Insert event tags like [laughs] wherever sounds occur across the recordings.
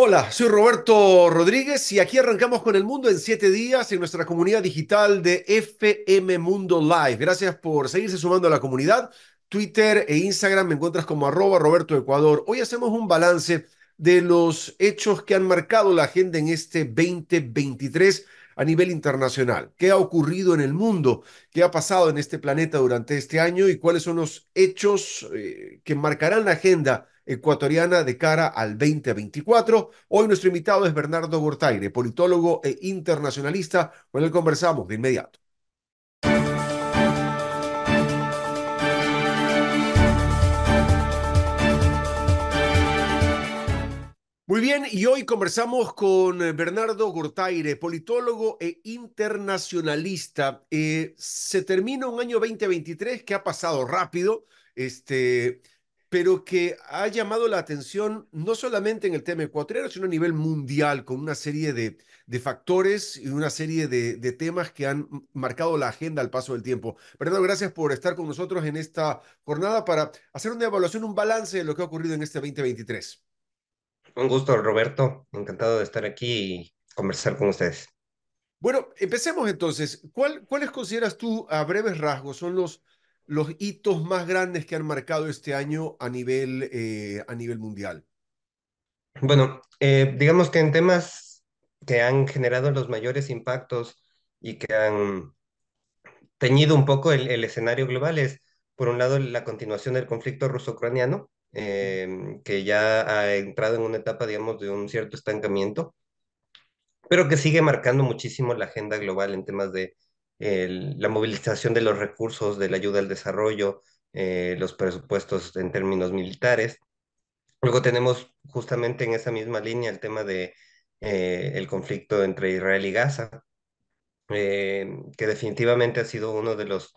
Hola, soy Roberto Rodríguez y aquí arrancamos con el mundo en siete días en nuestra comunidad digital de FM Mundo Live. Gracias por seguirse sumando a la comunidad. Twitter e Instagram me encuentras como arroba Roberto Ecuador. Hoy hacemos un balance de los hechos que han marcado la agenda en este 2023 a nivel internacional. ¿Qué ha ocurrido en el mundo? ¿Qué ha pasado en este planeta durante este año? ¿Y cuáles son los hechos eh, que marcarán la agenda? ecuatoriana de cara al 2024. Hoy nuestro invitado es Bernardo Gortaire, politólogo e internacionalista. Con él conversamos de inmediato. Muy bien, y hoy conversamos con Bernardo Gortaire, politólogo e internacionalista. Eh, se termina un año 2023 que ha pasado rápido. Este, pero que ha llamado la atención no solamente en el tema ecuatoriano, sino a nivel mundial, con una serie de, factores y una serie de, temas que han marcado la agenda al paso del tiempo. Bernardo, gracias por estar con nosotros en esta jornada para hacer una evaluación, un balance de lo que ha ocurrido en este 2023. Un gusto, Roberto. Encantado de estar aquí y conversar con ustedes. Bueno, empecemos entonces. ¿Cuál, ¿Cuáles consideras tú, a breves rasgos, son los los hitos más grandes que han marcado este año a nivel, eh, a nivel mundial? Bueno, eh, digamos que en temas que han generado los mayores impactos y que han teñido un poco el, escenario global es, por un lado, la continuación del conflicto ruso-ucraniano, em, que ya ha entrado en una etapa, digamos, de un cierto estancamiento, pero que sigue marcando muchísimo la agenda global en temas de la movilización de los recursos de la ayuda al desarrollo, eh, los presupuestos en términos militares. Luego tenemos justamente en esa misma línea el tema de eh, el conflicto entre Israel y Gaza, eh, que definitivamente ha sido uno de los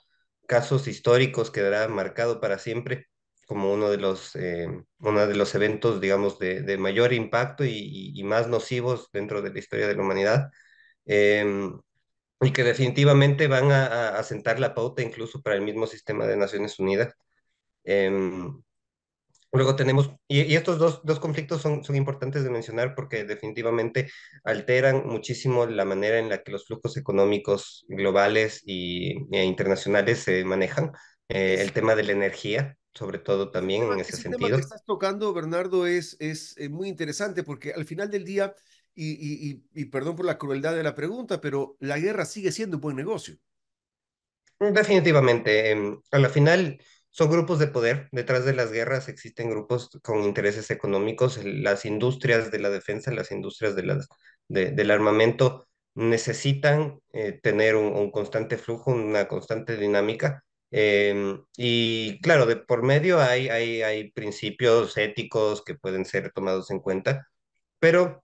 casos históricos que quedará marcado para siempre como uno de los, uno de los eventos, digamos, de, de mayor impacto y, y, más nocivos dentro de la historia de la humanidad. Em, y que definitivamente van a, a, sentar la pauta incluso para el mismo sistema de Naciones Unidas. Em, luego tenemos, y, estos dos, dos conflictos son, son, importantes de mencionar porque definitivamente alteran muchísimo la manera en la que los flujos económicos globales y, e internacionales se manejan. Eh, el tema de la energía, sobre todo también en ese, sentido. Lo que estás tocando, Bernardo, es, es eh, muy interesante porque al final del día y, perdón por la crueldad de la pregunta, pero la guerra sigue siendo un buen negocio. Definitivamente. Em, a la final son grupos de poder. Detrás de las guerras existen grupos con intereses económicos. Las industrias de la defensa, las industrias de las, de, del armamento necesitan eh, tener un, constante flujo, una constante dinámica. Em, y claro, de por medio hay, hay, hay principios éticos que pueden ser tomados en cuenta, pero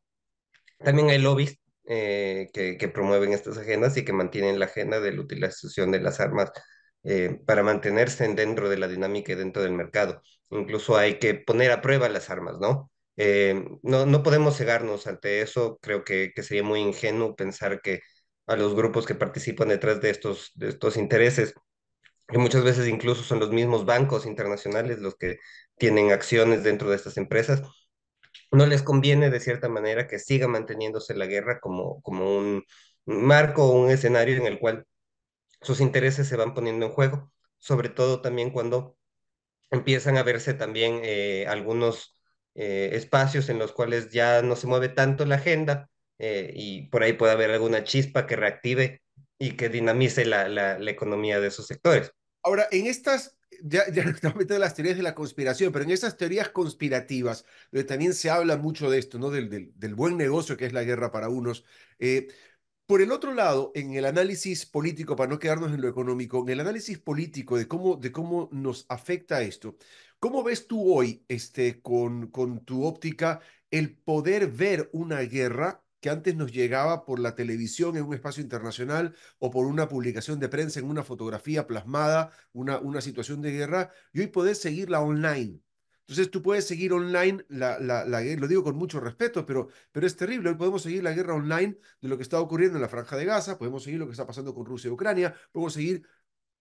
también hay lobbies eh, que, promueven estas agendas y que mantienen la agenda de la utilización de las armas eh, para mantenerse dentro de la dinámica y dentro del mercado. Incluso hay que poner a prueba las armas, ¿no? Eh, no, podemos cegarnos ante eso. Creo que, sería muy ingenuo pensar que a los grupos que participan detrás de estos, de estos intereses, que muchas veces incluso son los mismos bancos internacionales los que tienen acciones dentro de estas empresas, no les conviene de cierta manera que siga manteniéndose la guerra como, como un marco o un escenario en el cual sus intereses se van poniendo en juego, sobre todo también cuando empiezan a verse también eh, algunos eh, espacios en los cuales ya no se mueve tanto la agenda eh, y por ahí puede haber alguna chispa que reactive y que dinamice la, la, la economía de esos sectores. Ahora, en estas ya, ya de las teorías de la conspiración, pero en esas teorías conspirativas, donde también se habla mucho de esto, ¿no? Del, del, buen negocio que es la guerra para unos. Eh, por el otro lado, en el análisis político, para no quedarnos en lo económico, en el análisis político de cómo, de cómo nos afecta esto, ¿cómo ves tú hoy, este, con, con tu óptica, el poder ver una guerra que antes nos llegaba por la televisión en un espacio internacional o por una publicación de prensa en una fotografía plasmada, una, una situación de guerra, y hoy podés seguirla online. Entonces tú puedes seguir online, la, la, la, lo digo con mucho respeto, pero, pero es terrible. Hoy podemos seguir la guerra online de lo que está ocurriendo en la franja de Gaza, podemos seguir lo que está pasando con Rusia y Ucrania, podemos seguir,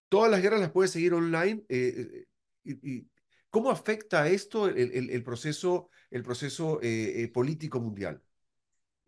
todas las guerras las puedes seguir online. Eh, eh, y, ¿Cómo afecta esto el, el, proceso, el proceso eh, político mundial?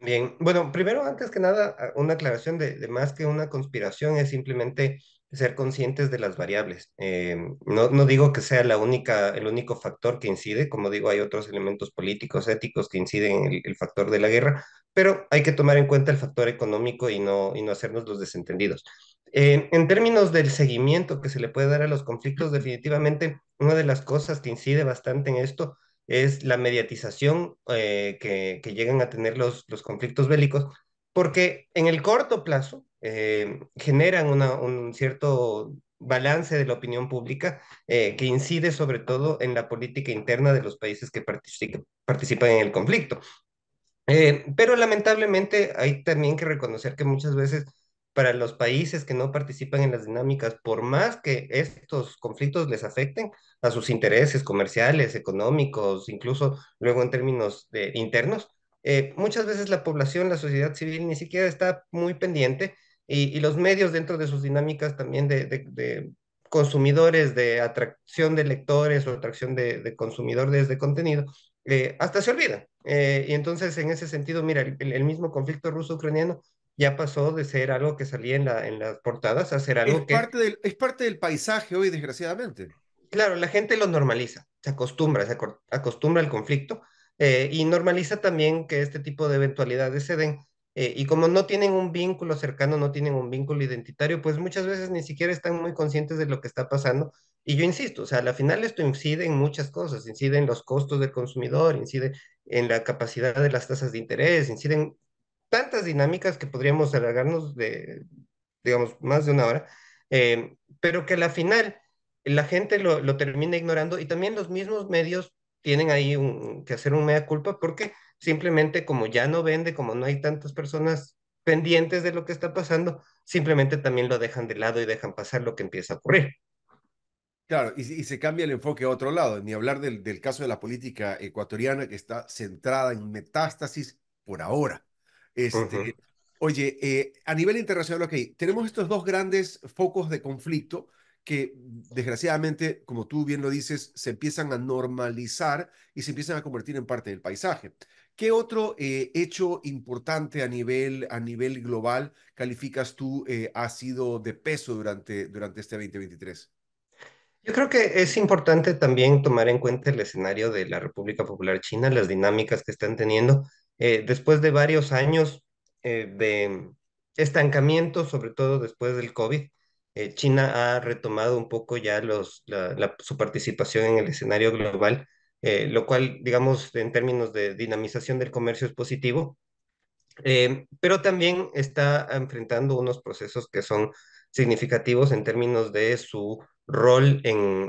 Bien, bueno, primero, antes que nada, ah, una aclaración de, más que una conspiración es simplemente ser conscientes de las variables. Eh, no, digo que sea la única, el único factor que incide, como digo, hay otros elementos políticos, éticos que inciden en el, factor de la guerra, pero hay que tomar en cuenta el factor económico y no, y no hacernos los desentendidos. Eh, en términos del seguimiento que se le puede dar a los conflictos, definitivamente una de las cosas que incide bastante en esto es la mediatización eh, que, que, llegan a tener los, los conflictos bélicos, porque en el corto plazo eh, generan un cierto balance de la opinión pública eh, que incide sobre todo en la política interna de los países que participan, participan en el conflicto. pero lamentablemente hay también que reconocer que muchas veces para los países que no participan en las dinámicas, por más que estos conflictos les afecten a sus intereses comerciales, económicos, incluso luego en términos internos, eh, muchas veces la población, la sociedad civil ni siquiera está muy pendiente y, los medios dentro de sus dinámicas también de, consumidores, de atracción de lectores o atracción de, consumidores de contenido, eh, hasta se olvidan. Eh, y entonces, en ese sentido, mira, el mismo conflicto ruso-ucraniano ya pasó de ser algo que salía en, la, en las portadas a ser algo que... Parte del, es parte del paisaje hoy, desgraciadamente. Claro, la gente lo normaliza, se acostumbra, se acostumbra al conflicto eh, y normaliza también que este tipo de eventualidades se den. Eh, y como no tienen un vínculo cercano, no tienen un vínculo identitario, pues muchas veces ni siquiera están muy conscientes de lo que está pasando. Y yo insisto, o sea, al final esto incide en muchas cosas, incide en los costos del consumidor, incide en la capacidad de las tasas de interés, inciden tantas dinámicas que podríamos alargarnos de, digamos, más de una hora, eh, pero que a la final la gente lo, termina ignorando y también los mismos medios tienen ahí que hacer un mea culpa porque simplemente como ya no vende, como no hay tantas personas pendientes de lo que está pasando, simplemente también lo dejan de lado y dejan pasar lo que empieza a ocurrir. Claro, y, y, se cambia el enfoque a otro lado, ni hablar del, caso de la política ecuatoriana que está centrada en metástasis por ahora. Este, Oye, eh, a nivel internacional, ok, tenemos estos dos grandes focos de conflicto que desgraciadamente, como tú bien lo dices, se empiezan a normalizar y se empiezan a convertir en parte del paisaje. ¿Qué otro eh, hecho importante a nivel, a nivel global calificas tú eh, ha sido de peso durante, durante este 2023? Yo creo que es importante también tomar en cuenta el escenario de la República Popular China, las dinámicas que están teniendo eh, después de varios años eh, de estancamiento, sobre todo después del COVID, eh, China ha retomado un poco ya su participación en el escenario global, lo cual, digamos, en términos de dinamización del comercio es positivo, pero también está enfrentando unos procesos que son significativos en términos de su rol,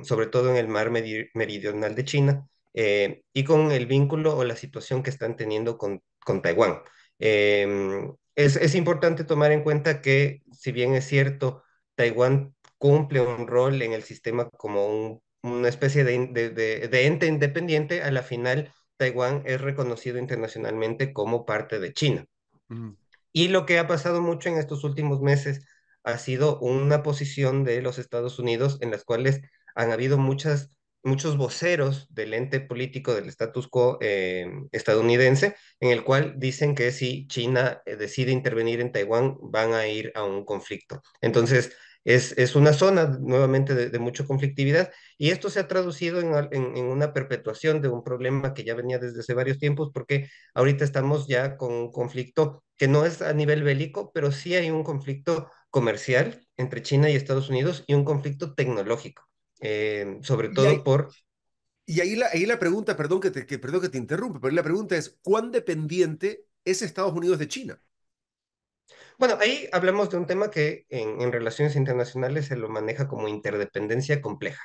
sobre todo en el mar meridional de China eh, y con el vínculo o la situación que están teniendo con, Taiwán. Em, es, importante tomar en cuenta que, si bien es cierto, Taiwán cumple un rol en el sistema como una especie de, ente independiente, a la final Taiwán es reconocido internacionalmente como parte de China. Mm. Y lo que ha pasado mucho en estos últimos meses ha sido una posición de los Estados Unidos en las cuales han habido muchas muchos voceros del ente político del status quo eh, estadounidense, en el cual dicen que si China eh, decide intervenir en Taiwán, van a ir a un conflicto. Entonces, es, una zona nuevamente de, mucha conflictividad y esto se ha traducido en, en, una perpetuación de un problema que ya venía desde hace varios tiempos, porque ahorita estamos ya con un conflicto que no es a nivel bélico, pero sí hay un conflicto comercial entre China y Estados Unidos y un conflicto tecnológico. Eh, sobre todo por... Y ahí la, ahí la pregunta, perdón que, te, que, te interrumpe, pero la pregunta es, ¿cuán dependiente es Estados Unidos de China? Bueno, ahí hablamos de un tema que en, relaciones internacionales se lo maneja como interdependencia compleja.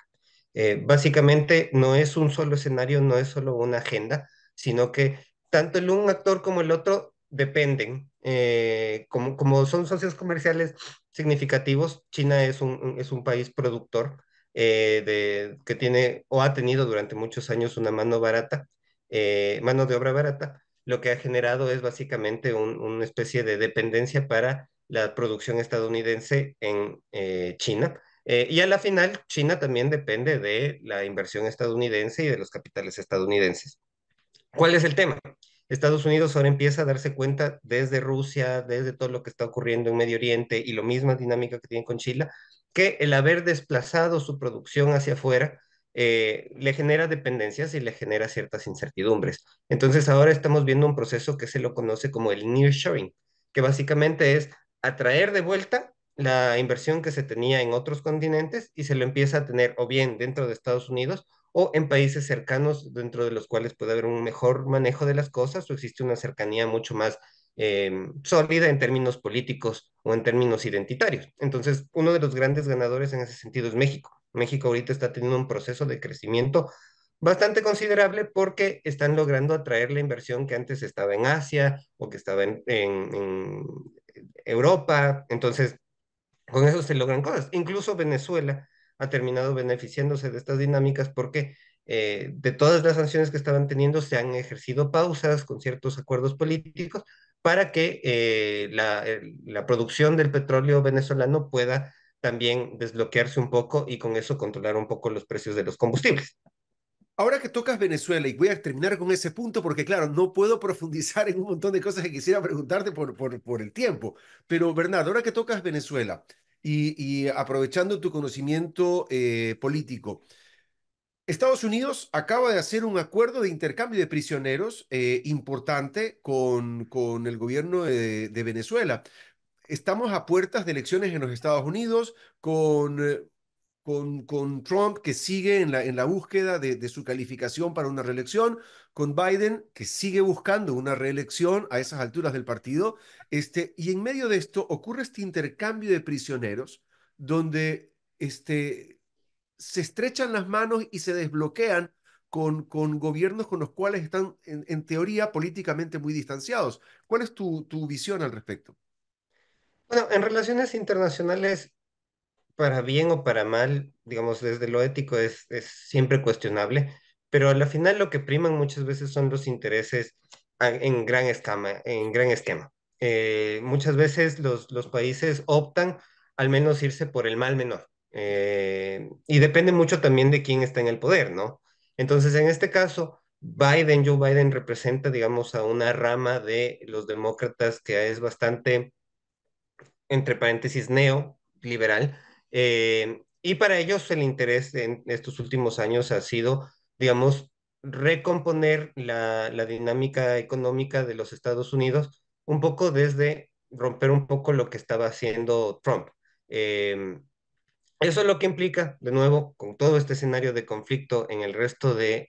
Eh, básicamente no es un solo escenario, no es solo una agenda, sino que tanto el un actor como el otro dependen. Eh, como, como son socios comerciales significativos, China es un, es un país productor eh, de, que tiene o ha tenido durante muchos años una mano barata, eh, mano de obra barata, lo que ha generado es básicamente una especie de dependencia para la producción estadounidense en eh, China. y a la final, China también depende de la inversión estadounidense y de los capitales estadounidenses. ¿Cuál es el tema? Estados Unidos ahora empieza a darse cuenta desde Rusia, desde todo lo que está ocurriendo en Medio Oriente y lo misma dinámica que tiene con Chile, que el haber desplazado su producción hacia afuera eh, le genera dependencias y le genera ciertas incertidumbres. Entonces ahora estamos viendo un proceso que se lo conoce como el nearshoring, que básicamente es atraer de vuelta la inversión que se tenía en otros continentes y se lo empieza a tener o bien dentro de Estados Unidos o en países cercanos dentro de los cuales puede haber un mejor manejo de las cosas o existe una cercanía mucho más em, sólida en términos políticos o en términos identitarios. Entonces, uno de los grandes ganadores en ese sentido es México. México ahorita está teniendo un proceso de crecimiento bastante considerable porque están logrando atraer la inversión que antes estaba en Asia o que estaba en Europa. Entonces, con eso se logran cosas. Incluso Venezuela ha terminado beneficiándose de estas dinámicas porque eh, de todas las sanciones que estaban teniendo se han ejercido pausas con ciertos acuerdos políticos para que eh, la, la, producción del petróleo venezolano pueda también desbloquearse un poco y con eso controlar un poco los precios de los combustibles. Ahora que tocas Venezuela, y voy a terminar con ese punto porque, claro, no puedo profundizar en un montón de cosas que quisiera preguntarte por, por, por el tiempo, pero Bernardo, ahora que tocas Venezuela, y, aprovechando tu conocimiento eh, político. Estados Unidos acaba de hacer un acuerdo de intercambio de prisioneros eh, importante con, el gobierno de, de Venezuela. Estamos a puertas de elecciones en los Estados Unidos con eh, con, Trump, que sigue en la, en la búsqueda de, su calificación para una reelección, con Biden, que sigue buscando una reelección a esas alturas del partido, este, y en medio de esto ocurre este intercambio de prisioneros, donde este, se estrechan las manos y se desbloquean con, con, gobiernos con los cuales están, en, teoría, políticamente muy distanciados. ¿Cuál es tu, tu, visión al respecto? Bueno, en relaciones internacionales para bien o para mal, digamos, desde lo ético es, siempre cuestionable, pero a la final lo que priman muchas veces son los intereses en gran en gran esquema. Eh, muchas veces los, países optan al menos irse por el mal menor. Eh, y depende mucho también de quién está en el poder, ¿no? Entonces, en este caso, Biden, Joe Biden representa, digamos, a una rama de los demócratas que es bastante, entre paréntesis, neo, liberal, eh, y para ellos el interés en estos últimos años ha sido, digamos, recomponer la, dinámica económica de los Estados Unidos un poco desde romper un poco lo que estaba haciendo Trump. Eh, eso es lo que implica, de nuevo, con todo este escenario de conflicto en el resto del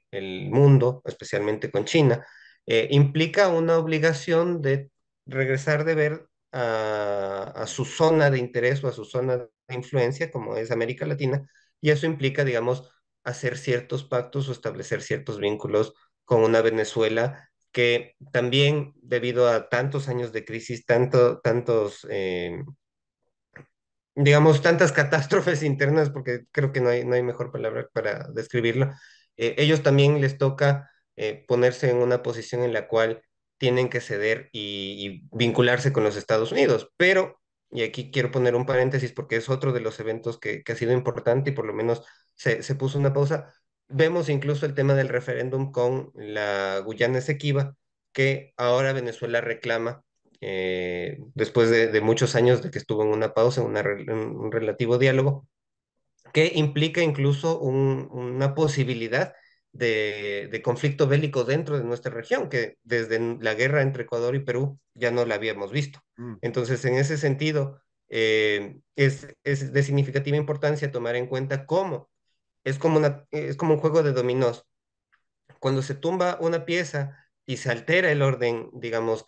mundo, especialmente con China, eh, implica una obligación de regresar de ver a, su zona de interés o a su zona de influencia como es América Latina, y eso implica, digamos, hacer ciertos pactos o establecer ciertos vínculos con una Venezuela que también debido a tantos años de crisis, tanto, tantos, eh, digamos, tantas catástrofes internas, porque creo que no hay, no hay mejor palabra para describirlo, eh, ellos también les toca eh, ponerse en una posición en la cual tienen que ceder y vincularse con los Estados Unidos, pero y aquí quiero poner un paréntesis porque es otro de los eventos que, ha sido importante y por lo menos se, puso una pausa. Vemos incluso el tema del referéndum con la Guyana Esequiba, que ahora Venezuela reclama, eh, después de, muchos años de que estuvo en una pausa, en, un relativo diálogo, que implica incluso una posibilidad de, conflicto bélico dentro de nuestra región, que desde la guerra entre Ecuador y Perú ya no la habíamos visto. Mm. Entonces, en ese sentido, eh, es, de significativa importancia tomar en cuenta cómo es como, es como un juego de dominós. Cuando se tumba una pieza y se altera el orden, digamos,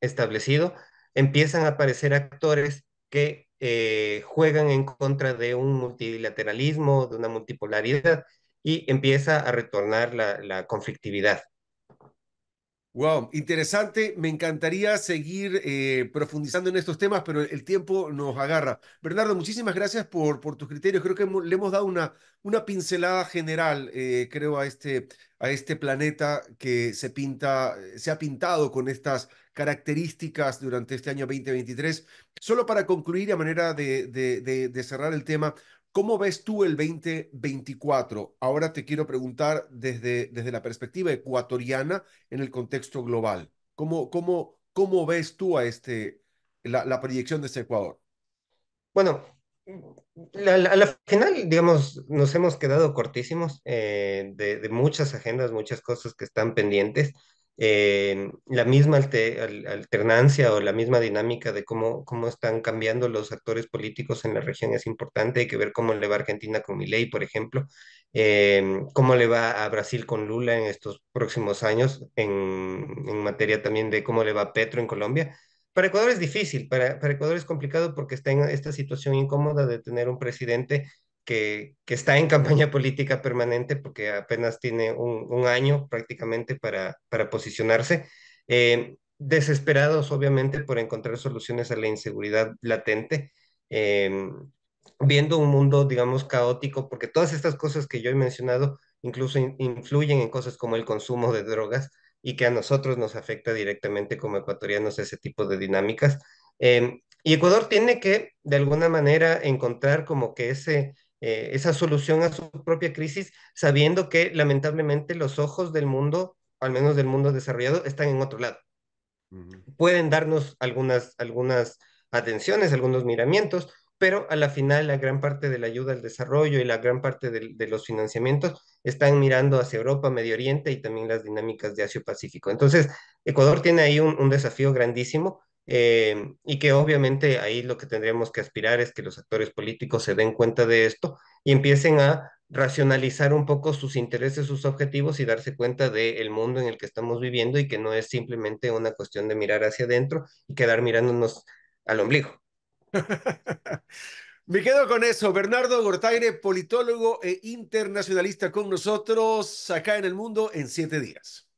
establecido, empiezan a aparecer actores que eh, juegan en contra de un multilateralismo, de una multipolaridad, y empieza a retornar la, conflictividad. Wow, interesante. Me encantaría seguir eh, profundizando en estos temas, pero el tiempo nos agarra. Bernardo, muchísimas gracias por, tus criterios. Creo que le hemos dado una, pincelada general, eh, creo, este, a este, planeta que se pinta, se ha pintado con estas características durante este año 2023. Solo para concluir, a manera de, de cerrar el tema, ¿Cómo ves tú el 2024? Ahora te quiero preguntar desde, desde la perspectiva ecuatoriana en el contexto global. ¿Cómo, cómo, cómo ves tú a este, la, proyección de este Ecuador? Bueno, al final, digamos, nos hemos quedado cortísimos eh, de, muchas agendas, muchas cosas que están pendientes la misma alternancia o la misma dinámica de cómo, cómo están cambiando los actores políticos en la región es importante. Hay que ver cómo le va Argentina con Milei, por ejemplo, em, cómo le va a Brasil con Lula en estos próximos años, en, materia también de cómo le va Petro en Colombia. Para Ecuador es difícil, para, para Ecuador es complicado porque está en esta situación incómoda de tener un presidente que, está en campaña [laughs] política permanente porque apenas tiene un, año prácticamente para, para posicionarse. Eh, desesperados, obviamente, por encontrar soluciones a la inseguridad latente, eh, viendo un mundo, digamos, caótico, porque todas estas cosas que yo he mencionado incluso influyen en cosas como el consumo de drogas y que a nosotros nos afecta directamente como ecuatorianos ese tipo de dinámicas. Eh, y Ecuador tiene que, de alguna manera, encontrar como que ese, eh, esa solución a su propia crisis, sabiendo que lamentablemente los ojos del mundo, al menos del mundo desarrollado, están en otro lado. Pueden darnos algunas, algunas atenciones, algunos miramientos, pero a la final la gran parte de la ayuda al desarrollo y la gran parte de, los financiamientos están mirando hacia Europa, Medio Oriente y también las dinámicas de Asia-Pacífico. Entonces, Ecuador tiene ahí un desafío grandísimo eh, y que obviamente ahí lo que tendríamos que aspirar es que los actores políticos se den cuenta de esto y empiecen a racionalizar un poco sus intereses, sus objetivos y darse cuenta del mundo en el que estamos viviendo y que no es simplemente una cuestión de mirar hacia adentro y quedar mirándonos al ombligo. [laughs] Me quedo con eso. Bernardo Gortaire, politólogo e internacionalista con nosotros acá en el mundo en siete días.